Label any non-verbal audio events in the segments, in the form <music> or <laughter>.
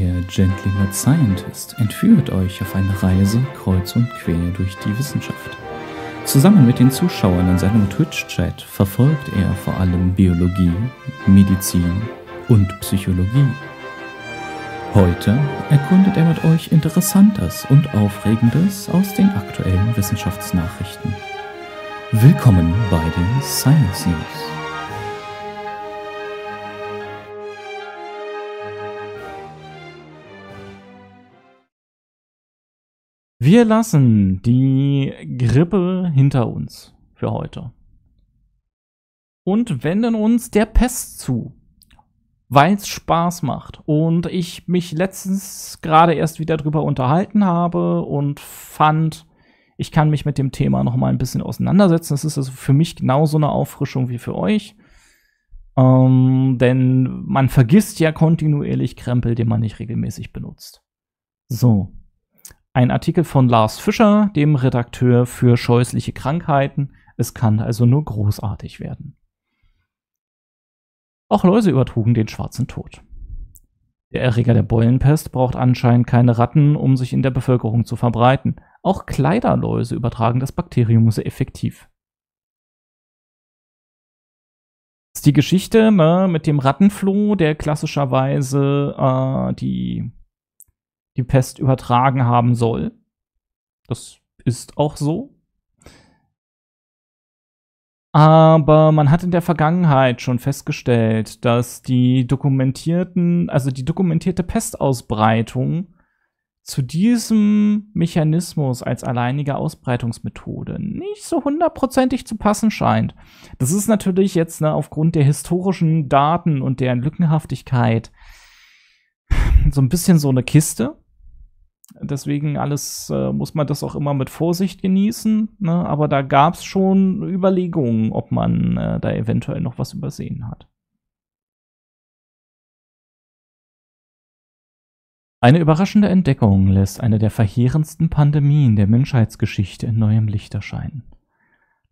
Der Gentleman Scientist entführt euch auf eine Reise kreuz und quer durch die Wissenschaft. Zusammen mit den Zuschauern in seinem Twitch-Chat verfolgt er vor allem Biologie, Medizin und Psychologie. Heute erkundet er mit euch Interessantes und Aufregendes aus den aktuellen Wissenschaftsnachrichten. Willkommen bei den Science News. Wir lassen die Grippe hinter uns für heute. Und wenden uns der Pest zu, weil es Spaß macht. Und ich mich letztens gerade erst wieder drüber unterhalten habe und fand, ich kann mich mit dem Thema noch mal ein bisschen auseinandersetzen. Das ist also für mich genauso eine Auffrischung wie für euch. Ähm, denn man vergisst ja kontinuierlich Krempel, den man nicht regelmäßig benutzt. So. Ein Artikel von Lars Fischer, dem Redakteur für scheußliche Krankheiten. Es kann also nur großartig werden. Auch Läuse übertrugen den schwarzen Tod. Der Erreger der Beulenpest braucht anscheinend keine Ratten, um sich in der Bevölkerung zu verbreiten. Auch Kleiderläuse übertragen das Bakterium sehr effektiv. Ist die Geschichte ne, mit dem Rattenfloh, der klassischerweise äh, die die Pest übertragen haben soll. Das ist auch so. Aber man hat in der Vergangenheit schon festgestellt, dass die dokumentierten, also die dokumentierte Pestausbreitung zu diesem Mechanismus als alleinige Ausbreitungsmethode nicht so hundertprozentig zu passen scheint. Das ist natürlich jetzt ne, aufgrund der historischen Daten und deren Lückenhaftigkeit so ein bisschen so eine Kiste. Deswegen alles äh, muss man das auch immer mit Vorsicht genießen. Ne? Aber da gab es schon Überlegungen, ob man äh, da eventuell noch was übersehen hat. Eine überraschende Entdeckung lässt eine der verheerendsten Pandemien der Menschheitsgeschichte in neuem Licht erscheinen.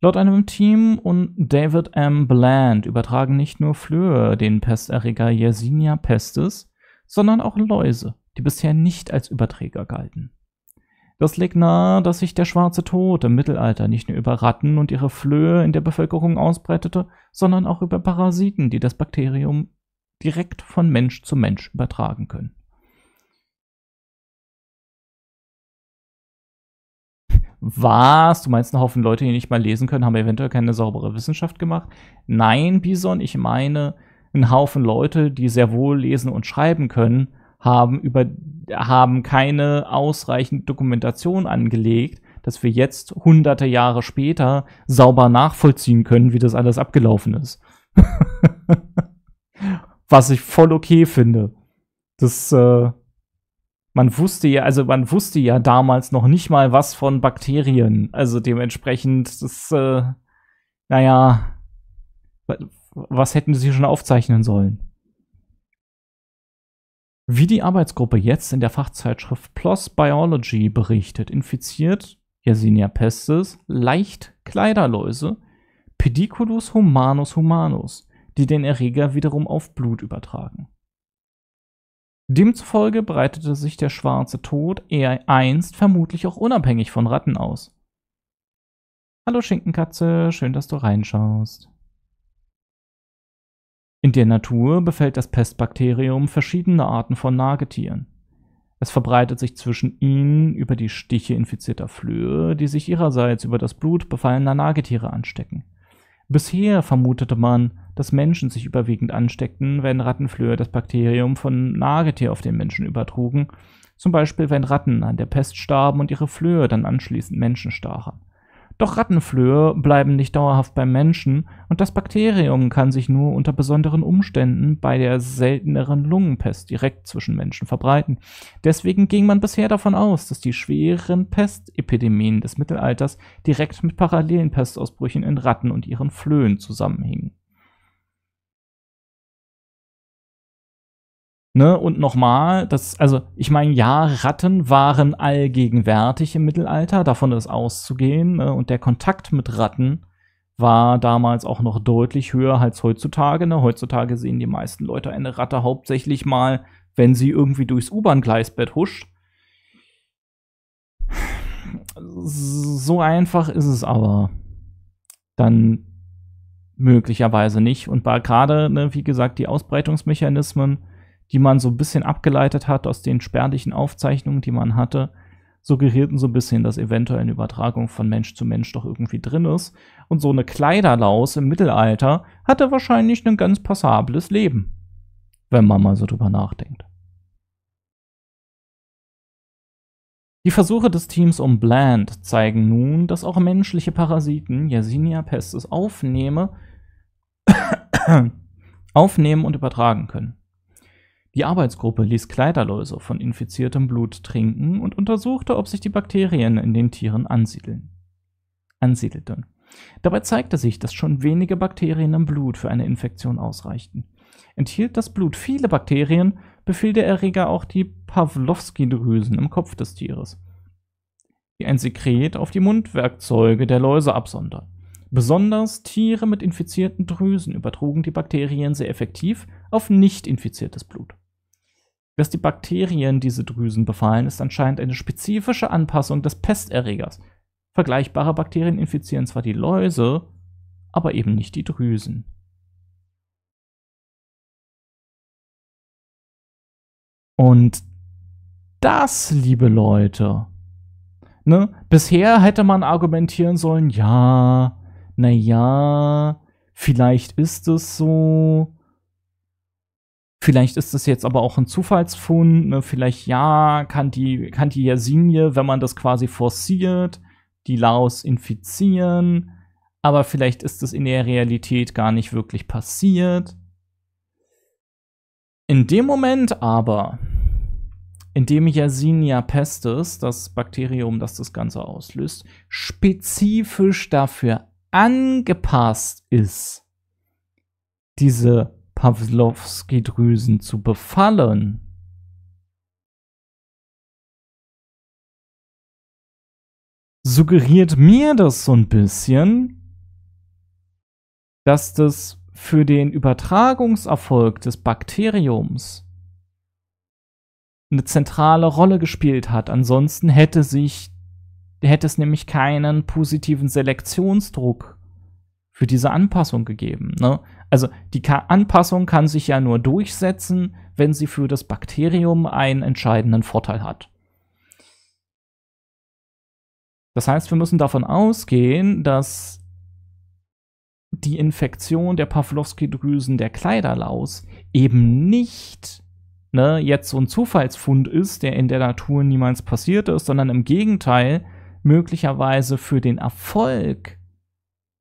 Laut einem Team und David M. Bland übertragen nicht nur Flöhe den Pesterreger Yersinia pestis, sondern auch Läuse die bisher nicht als Überträger galten. Das legt nahe, dass sich der schwarze Tod im Mittelalter nicht nur über Ratten und ihre Flöhe in der Bevölkerung ausbreitete, sondern auch über Parasiten, die das Bakterium direkt von Mensch zu Mensch übertragen können. Was? Du meinst, ein Haufen Leute, die nicht mal lesen können, haben eventuell keine saubere Wissenschaft gemacht? Nein, Bison, ich meine einen Haufen Leute, die sehr wohl lesen und schreiben können, haben über haben keine ausreichende Dokumentation angelegt, dass wir jetzt hunderte Jahre später sauber nachvollziehen können, wie das alles abgelaufen ist. <laughs> Was ich voll okay finde. Das äh, man wusste ja, also man wusste ja damals noch nicht mal was von Bakterien. Also dementsprechend, das, äh, naja, was hätten sie schon aufzeichnen sollen? Wie die Arbeitsgruppe jetzt in der Fachzeitschrift PLOS Biology berichtet, infiziert Yersinia pestis leicht Kleiderläuse Pediculus humanus humanus, die den Erreger wiederum auf Blut übertragen. Demzufolge breitete sich der schwarze Tod eher einst vermutlich auch unabhängig von Ratten aus. Hallo Schinkenkatze, schön, dass du reinschaust. In der Natur befällt das Pestbakterium verschiedene Arten von Nagetieren. Es verbreitet sich zwischen ihnen über die Stiche infizierter Flöhe, die sich ihrerseits über das Blut befallener Nagetiere anstecken. Bisher vermutete man, dass Menschen sich überwiegend ansteckten, wenn Rattenflöhe das Bakterium von Nagetier auf den Menschen übertrugen, zum Beispiel wenn Ratten an der Pest starben und ihre Flöhe dann anschließend Menschen stachen. Doch Rattenflöhe bleiben nicht dauerhaft beim Menschen und das Bakterium kann sich nur unter besonderen Umständen bei der selteneren Lungenpest direkt zwischen Menschen verbreiten. Deswegen ging man bisher davon aus, dass die schweren Pestepidemien des Mittelalters direkt mit parallelen Pestausbrüchen in Ratten und ihren Flöhen zusammenhingen. Ne? Und nochmal, das, also ich meine, ja, Ratten waren allgegenwärtig im Mittelalter, davon ist auszugehen. Ne? Und der Kontakt mit Ratten war damals auch noch deutlich höher als heutzutage. Ne? Heutzutage sehen die meisten Leute eine Ratte hauptsächlich mal, wenn sie irgendwie durchs U-Bahn-Gleisbett huscht. So einfach ist es aber dann möglicherweise nicht. Und gerade, ne, wie gesagt, die Ausbreitungsmechanismen die man so ein bisschen abgeleitet hat aus den spärlichen Aufzeichnungen, die man hatte, suggerierten so ein bisschen, dass eventuell eine Übertragung von Mensch zu Mensch doch irgendwie drin ist. Und so eine Kleiderlaus im Mittelalter hatte wahrscheinlich ein ganz passables Leben, wenn man mal so drüber nachdenkt. Die Versuche des Teams um Bland zeigen nun, dass auch menschliche Parasiten Yersinia pestis aufnehme, <coughs> aufnehmen und übertragen können. Die Arbeitsgruppe ließ Kleiderläuse von infiziertem Blut trinken und untersuchte, ob sich die Bakterien in den Tieren ansiedeln. ansiedelten. Dabei zeigte sich, dass schon wenige Bakterien im Blut für eine Infektion ausreichten. Enthielt das Blut viele Bakterien, befiel der Erreger auch die Pawlowski-Drüsen im Kopf des Tieres, die ein Sekret auf die Mundwerkzeuge der Läuse absondern. Besonders Tiere mit infizierten Drüsen übertrugen die Bakterien sehr effektiv auf nicht infiziertes Blut dass die Bakterien diese Drüsen befallen, ist anscheinend eine spezifische Anpassung des Pesterregers. Vergleichbare Bakterien infizieren zwar die Läuse, aber eben nicht die Drüsen. Und das, liebe Leute, ne? Bisher hätte man argumentieren sollen, ja, naja, vielleicht ist es so, Vielleicht ist das jetzt aber auch ein Zufallsfund. Ne? Vielleicht ja, kann die, kann die Yasinie, wenn man das quasi forciert, die Laos infizieren. Aber vielleicht ist das in der Realität gar nicht wirklich passiert. In dem Moment aber, in dem Yersinia pestis, das Bakterium, das das Ganze auslöst, spezifisch dafür angepasst ist, diese Pawlowski-Drüsen zu befallen. Suggeriert mir das so ein bisschen, dass das für den Übertragungserfolg des Bakteriums eine zentrale Rolle gespielt hat. Ansonsten hätte sich hätte es nämlich keinen positiven Selektionsdruck für diese Anpassung gegeben. Ne? Also die Anpassung kann sich ja nur durchsetzen, wenn sie für das Bakterium einen entscheidenden Vorteil hat. Das heißt, wir müssen davon ausgehen, dass die Infektion der Pawlowski-Drüsen der Kleiderlaus eben nicht ne, jetzt so ein Zufallsfund ist, der in der Natur niemals passiert ist, sondern im Gegenteil möglicherweise für den Erfolg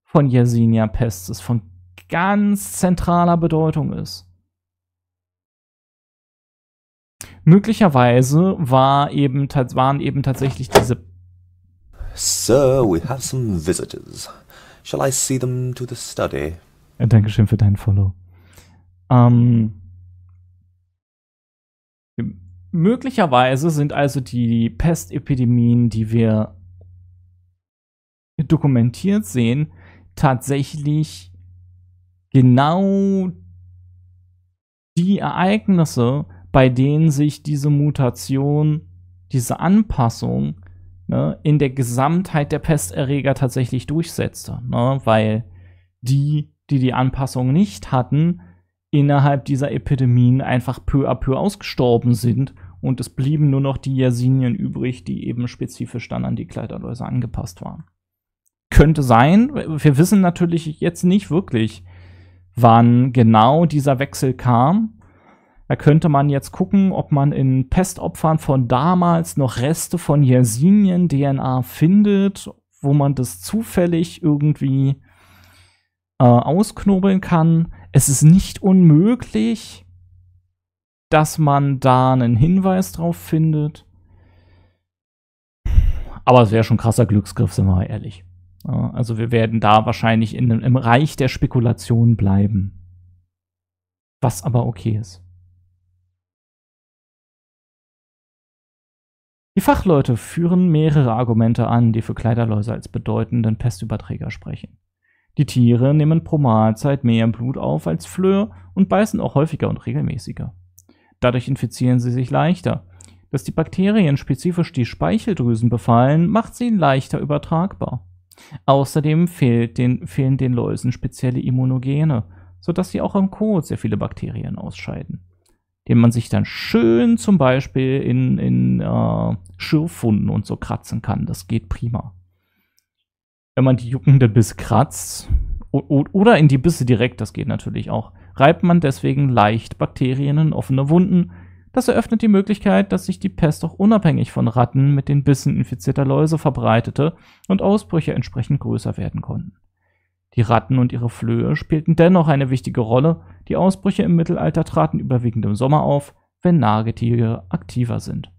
von Yersinia pestis von ganz zentraler Bedeutung ist. Möglicherweise war eben, waren eben tatsächlich diese. Sir, we have some visitors. Shall I see them to the study? Ja, Dankeschön für deinen Follow. Ähm, möglicherweise sind also die Pestepidemien, die wir dokumentiert sehen, tatsächlich genau die Ereignisse, bei denen sich diese Mutation, diese Anpassung ne, in der Gesamtheit der Pesterreger tatsächlich durchsetzte. Ne? Weil die, die die Anpassung nicht hatten, innerhalb dieser Epidemien einfach peu à peu ausgestorben sind und es blieben nur noch die Yersinien übrig, die eben spezifisch dann an die Kleiderläuse angepasst waren. Könnte sein, wir wissen natürlich jetzt nicht wirklich, wann genau dieser Wechsel kam. Da könnte man jetzt gucken, ob man in Pestopfern von damals noch Reste von Yersinien-DNA findet, wo man das zufällig irgendwie äh, ausknobeln kann. Es ist nicht unmöglich, dass man da einen Hinweis drauf findet. Aber es wäre schon krasser Glücksgriff, sind wir mal ehrlich. Äh, also wir werden da wahrscheinlich in, im Reich der Spekulation bleiben. Was aber okay ist. Die Fachleute führen mehrere Argumente an, die für Kleiderläuse als bedeutenden Pestüberträger sprechen. Die Tiere nehmen pro Mahlzeit mehr Blut auf als Flöhe und beißen auch häufiger und regelmäßiger. Dadurch infizieren sie sich leichter. Dass die Bakterien spezifisch die Speicheldrüsen befallen, macht sie leichter übertragbar. Außerdem fehlt den, fehlen den Läusen spezielle Immunogene, sodass sie auch im Kot sehr viele Bakterien ausscheiden, den man sich dann schön zum Beispiel in, in äh, Schürfwunden und so kratzen kann. Das geht prima. Wenn man die juckende Biss kratzt oder in die Bisse direkt, das geht natürlich auch, reibt man deswegen leicht Bakterien in offene Wunden, das eröffnet die Möglichkeit, dass sich die Pest auch unabhängig von Ratten mit den Bissen infizierter Läuse verbreitete und Ausbrüche entsprechend größer werden konnten. Die Ratten und ihre Flöhe spielten dennoch eine wichtige Rolle, die Ausbrüche im Mittelalter traten überwiegend im Sommer auf, wenn Nagetiere aktiver sind.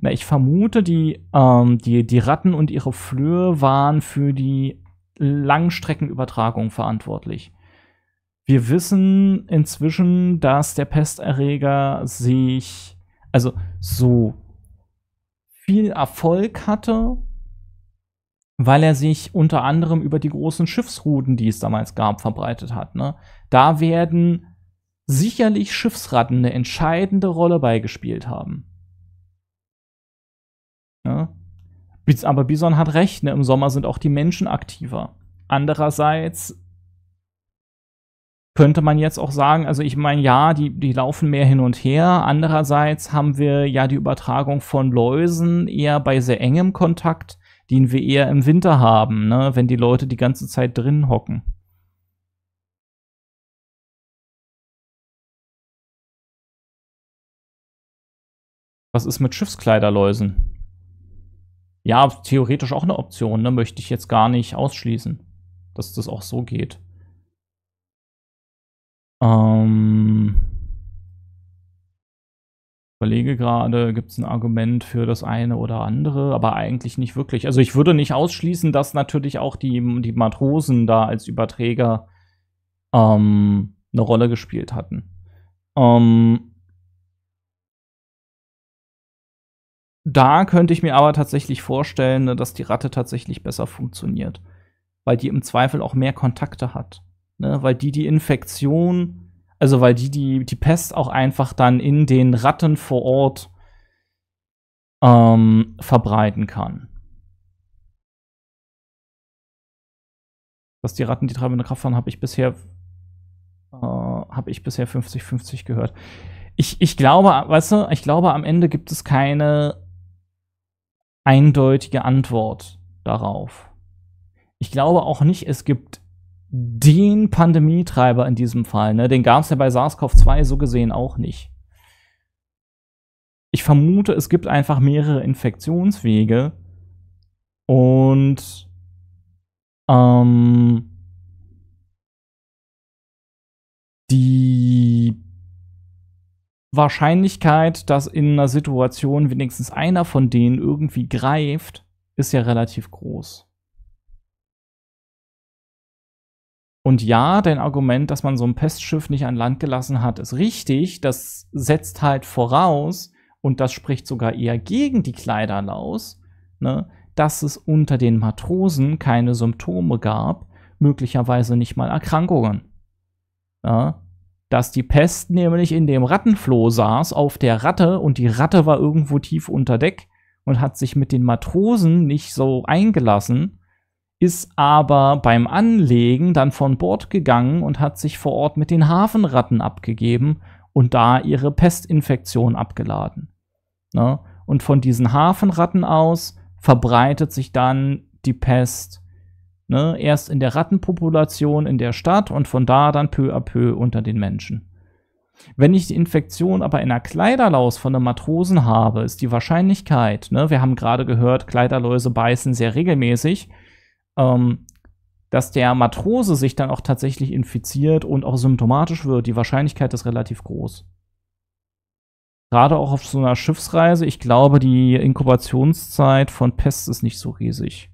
Na, ich vermute, die, ähm, die, die Ratten und ihre Flöhe waren für die Langstreckenübertragung verantwortlich. Wir wissen inzwischen, dass der Pesterreger sich, also so viel Erfolg hatte, weil er sich unter anderem über die großen Schiffsrouten, die es damals gab, verbreitet hat. Ne? Da werden sicherlich Schiffsratten eine entscheidende Rolle beigespielt haben. Ne? Aber Bison hat recht, ne? im Sommer sind auch die Menschen aktiver. Andererseits könnte man jetzt auch sagen, also ich meine, ja, die, die laufen mehr hin und her. Andererseits haben wir ja die Übertragung von Läusen eher bei sehr engem Kontakt, den wir eher im Winter haben, ne? wenn die Leute die ganze Zeit drin hocken. Was ist mit Schiffskleiderläusen? Ja, theoretisch auch eine Option, ne? möchte ich jetzt gar nicht ausschließen, dass das auch so geht. Ähm, überlege gerade, gibt es ein Argument für das eine oder andere, aber eigentlich nicht wirklich. Also ich würde nicht ausschließen, dass natürlich auch die, die Matrosen da als Überträger ähm, eine Rolle gespielt hatten. Ähm, da könnte ich mir aber tatsächlich vorstellen, dass die Ratte tatsächlich besser funktioniert, weil die im Zweifel auch mehr Kontakte hat ne? weil die die Infektion, also weil die, die die Pest auch einfach dann in den Ratten vor Ort ähm, verbreiten kann. Dass die Ratten die treibende Kraft waren, habe ich bisher äh, habe ich bisher 50-50 gehört. Ich, ich glaube, weißt du, ich glaube, am Ende gibt es keine eindeutige Antwort darauf. Ich glaube auch nicht, es gibt den Pandemietreiber in diesem Fall. Ne? Den gab es ja bei SARS-CoV-2 so gesehen auch nicht. Ich vermute, es gibt einfach mehrere Infektionswege und ähm, die Wahrscheinlichkeit, dass in einer Situation wenigstens einer von denen irgendwie greift, ist ja relativ groß. Und ja, dein Argument, dass man so ein Pestschiff nicht an Land gelassen hat, ist richtig. Das setzt halt voraus, und das spricht sogar eher gegen die Kleiderlaus, ne, dass es unter den Matrosen keine Symptome gab, möglicherweise nicht mal Erkrankungen. Ja, dass die Pest nämlich in dem Rattenfloh saß, auf der Ratte, und die Ratte war irgendwo tief unter Deck und hat sich mit den Matrosen nicht so eingelassen, ist aber beim Anlegen dann von Bord gegangen und hat sich vor Ort mit den Hafenratten abgegeben und da ihre Pestinfektion abgeladen. Ne? Und von diesen Hafenratten aus verbreitet sich dann die Pest ne? erst in der Rattenpopulation in der Stadt und von da dann peu à peu unter den Menschen. Wenn ich die Infektion aber in einer Kleiderlaus von einem Matrosen habe, ist die Wahrscheinlichkeit, ne? wir haben gerade gehört, Kleiderläuse beißen sehr regelmäßig, ähm, dass der Matrose sich dann auch tatsächlich infiziert und auch symptomatisch wird, die Wahrscheinlichkeit ist relativ groß. Gerade auch auf so einer Schiffsreise, ich glaube, die Inkubationszeit von Pest ist nicht so riesig.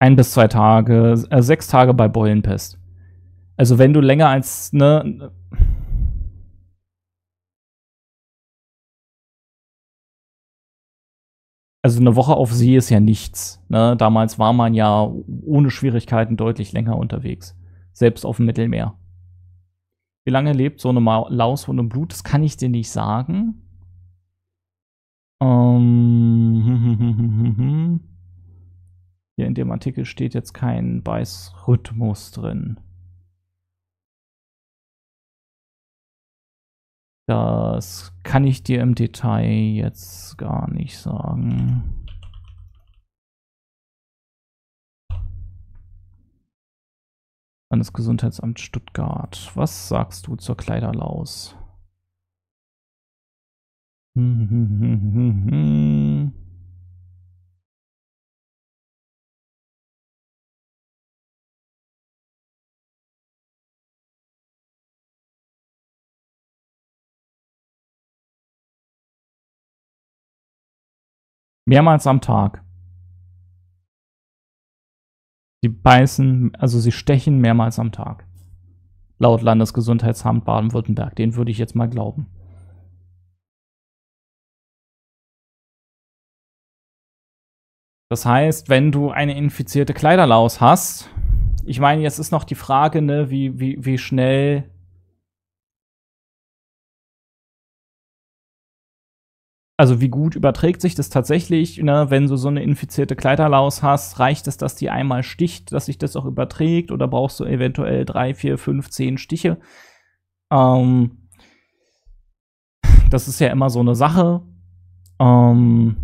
Ein bis zwei Tage, äh, sechs Tage bei Beulenpest. Also wenn du länger als, ne, also eine Woche auf See ist ja nichts. Ne? Damals war man ja ohne Schwierigkeiten deutlich länger unterwegs. Selbst auf dem Mittelmeer. Wie lange lebt so eine Laus von im Blut? Das kann ich dir nicht sagen. Ähm, <laughs> hier in dem Artikel steht jetzt kein Beißrhythmus drin. Das kann ich dir im Detail jetzt gar nicht sagen. Landesgesundheitsamt Stuttgart. Was sagst du zur Kleiderlaus? Hm, hm, hm, Mehrmals am Tag. Sie beißen, also sie stechen mehrmals am Tag. Laut Landesgesundheitsamt Baden-Württemberg. Den würde ich jetzt mal glauben. Das heißt, wenn du eine infizierte Kleiderlaus hast, ich meine, jetzt ist noch die Frage, ne, wie, wie, wie schnell also wie gut überträgt sich das tatsächlich, ne? wenn du so eine infizierte Kleiderlaus hast, reicht es, dass die einmal sticht, dass sich das auch überträgt oder brauchst du eventuell drei, vier, fünf, zehn Stiche? Ähm, das ist ja immer so eine Sache. Ähm,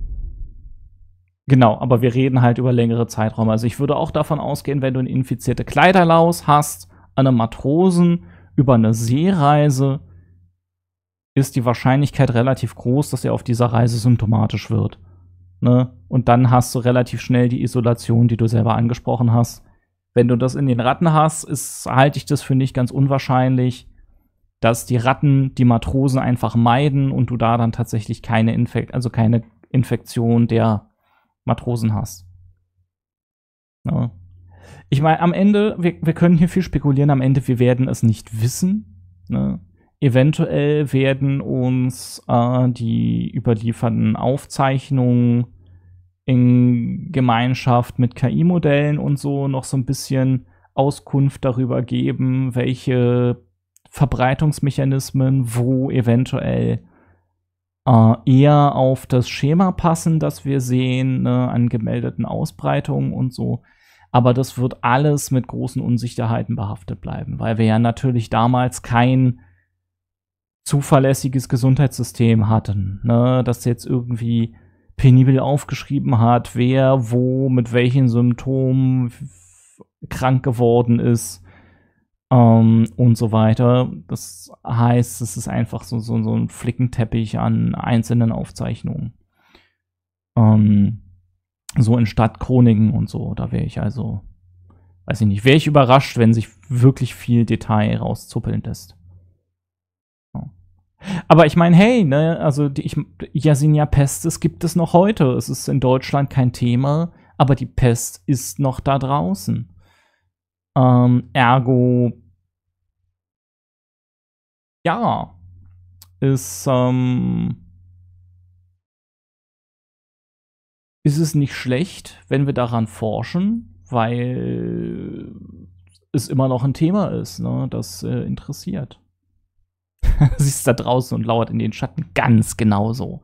genau, aber wir reden halt über längere Zeiträume. Also ich würde auch davon ausgehen, wenn du eine infizierte Kleiderlaus hast, an einem Matrosen über eine Seereise, ist die Wahrscheinlichkeit relativ groß, dass er auf dieser Reise symptomatisch wird. Ne? Und dann hast du relativ schnell die Isolation, die du selber angesprochen hast. Wenn du das in den Ratten hast, ist, halte ich das für nicht ganz unwahrscheinlich, dass die Ratten die Matrosen einfach meiden und du da dann tatsächlich keine, Infek also keine Infektion der Matrosen hast. Ne? Ich meine, am Ende, wir, wir können hier viel spekulieren, am Ende, wir werden es nicht wissen. Ne? Eventuell werden uns äh, die überlieferten Aufzeichnungen in Gemeinschaft mit KI-Modellen und so noch so ein bisschen Auskunft darüber geben, welche Verbreitungsmechanismen wo eventuell äh, eher auf das Schema passen, das wir sehen, ne, an gemeldeten Ausbreitungen und so. Aber das wird alles mit großen Unsicherheiten behaftet bleiben, weil wir ja natürlich damals kein zuverlässiges Gesundheitssystem hatten, ne? das jetzt irgendwie penibel aufgeschrieben hat, wer wo mit welchen Symptomen krank geworden ist ähm, und so weiter. Das heißt, es ist einfach so, so, so ein Flickenteppich an einzelnen Aufzeichnungen. Ähm, so in Stadtchroniken und so, da wäre ich also, weiß ich nicht, wäre ich überrascht, wenn sich wirklich viel Detail rauszuppeln lässt. Aber ich meine, hey, ne, also die, ich, Yersinia Pestis gibt es noch heute. Es ist in Deutschland kein Thema, aber die Pest ist noch da draußen. Ähm, ergo, ja, ist, ähm, ist es nicht schlecht, wenn wir daran forschen, weil es immer noch ein Thema ist, ne, das äh, interessiert. <laughs> sie ist da draußen und lauert in den Schatten ganz genauso.